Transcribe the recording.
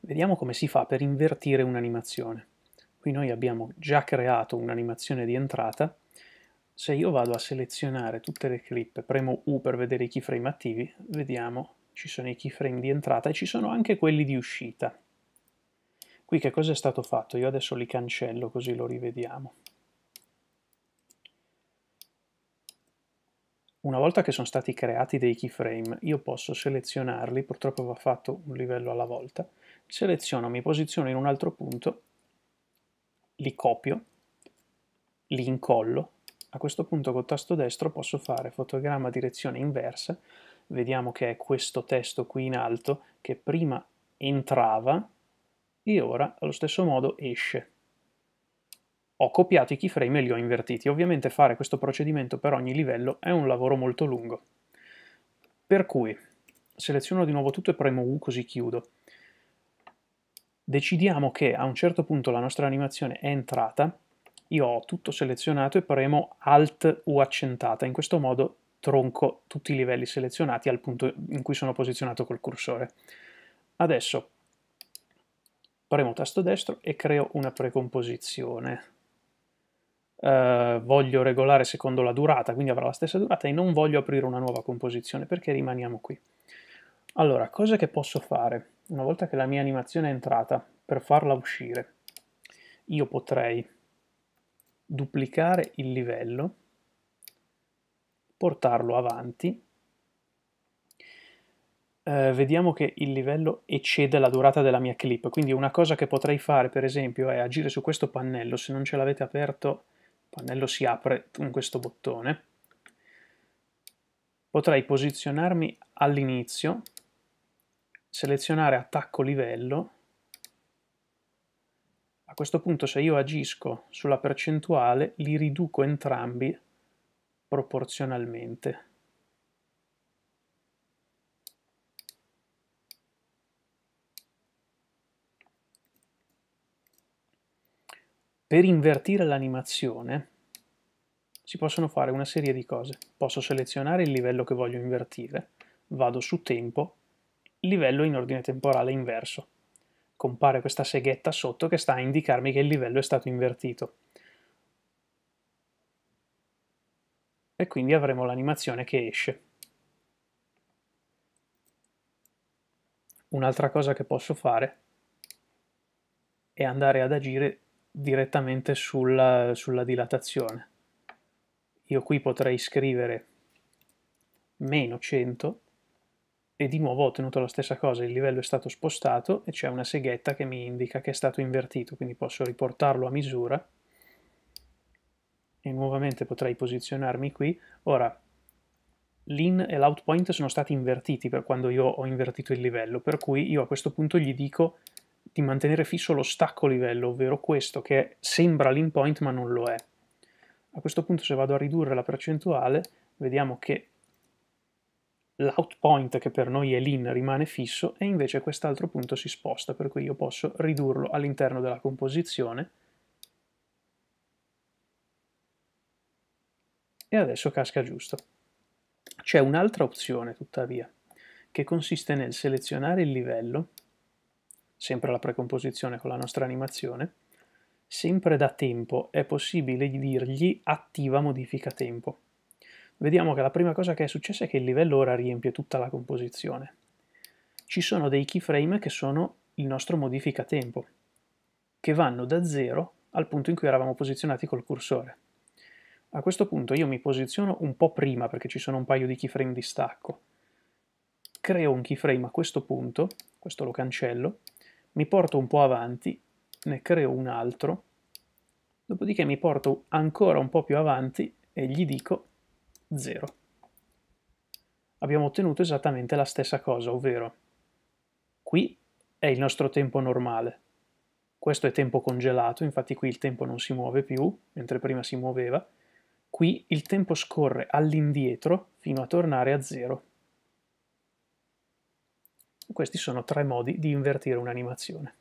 Vediamo come si fa per invertire un'animazione. Qui noi abbiamo già creato un'animazione di entrata. Se io vado a selezionare tutte le clip, premo U per vedere i keyframe attivi, vediamo ci sono i keyframe di entrata e ci sono anche quelli di uscita. Qui che cosa è stato fatto? Io adesso li cancello così lo rivediamo. Una volta che sono stati creati dei keyframe, io posso selezionarli, purtroppo va fatto un livello alla volta, seleziono, mi posiziono in un altro punto, li copio, li incollo. A questo punto col tasto destro posso fare fotogramma direzione inversa. Vediamo che è questo testo qui in alto che prima entrava e ora allo stesso modo esce. Ho copiato i keyframe e li ho invertiti. Ovviamente fare questo procedimento per ogni livello è un lavoro molto lungo. Per cui seleziono di nuovo tutto e premo U così chiudo decidiamo che a un certo punto la nostra animazione è entrata, io ho tutto selezionato e premo Alt U accentata, in questo modo tronco tutti i livelli selezionati al punto in cui sono posizionato col cursore. Adesso premo tasto destro e creo una precomposizione. Uh, voglio regolare secondo la durata, quindi avrà la stessa durata, e non voglio aprire una nuova composizione perché rimaniamo qui. Allora, cosa che posso fare una volta che la mia animazione è entrata per farla uscire? Io potrei duplicare il livello, portarlo avanti, eh, vediamo che il livello eccede la durata della mia clip, quindi una cosa che potrei fare per esempio è agire su questo pannello, se non ce l'avete aperto il pannello si apre con questo bottone, potrei posizionarmi all'inizio selezionare attacco livello. A questo punto se io agisco sulla percentuale li riduco entrambi proporzionalmente. Per invertire l'animazione si possono fare una serie di cose. Posso selezionare il livello che voglio invertire, vado su tempo livello in ordine temporale inverso. Compare questa seghetta sotto che sta a indicarmi che il livello è stato invertito. E quindi avremo l'animazione che esce. Un'altra cosa che posso fare è andare ad agire direttamente sulla, sulla dilatazione. Io qui potrei scrivere meno 100 e di nuovo ho ottenuto la stessa cosa, il livello è stato spostato e c'è una seghetta che mi indica che è stato invertito, quindi posso riportarlo a misura e nuovamente potrei posizionarmi qui. Ora, l'in e l'out point sono stati invertiti per quando io ho invertito il livello, per cui io a questo punto gli dico di mantenere fisso lo stacco livello, ovvero questo che sembra l'in point ma non lo è. A questo punto se vado a ridurre la percentuale, vediamo che l'out point che per noi è l'in rimane fisso e invece quest'altro punto si sposta, per cui io posso ridurlo all'interno della composizione e adesso casca giusto. C'è un'altra opzione tuttavia che consiste nel selezionare il livello, sempre la precomposizione con la nostra animazione, sempre da tempo è possibile dirgli attiva modifica tempo vediamo che la prima cosa che è successa è che il livello ora riempie tutta la composizione. Ci sono dei keyframe che sono il nostro modifica tempo, che vanno da 0 al punto in cui eravamo posizionati col cursore. A questo punto io mi posiziono un po' prima perché ci sono un paio di keyframe di stacco. Creo un keyframe a questo punto, questo lo cancello, mi porto un po' avanti, ne creo un altro, dopodiché mi porto ancora un po' più avanti e gli dico 0. Abbiamo ottenuto esattamente la stessa cosa, ovvero qui è il nostro tempo normale, questo è tempo congelato, infatti qui il tempo non si muove più, mentre prima si muoveva, qui il tempo scorre all'indietro fino a tornare a 0. Questi sono tre modi di invertire un'animazione.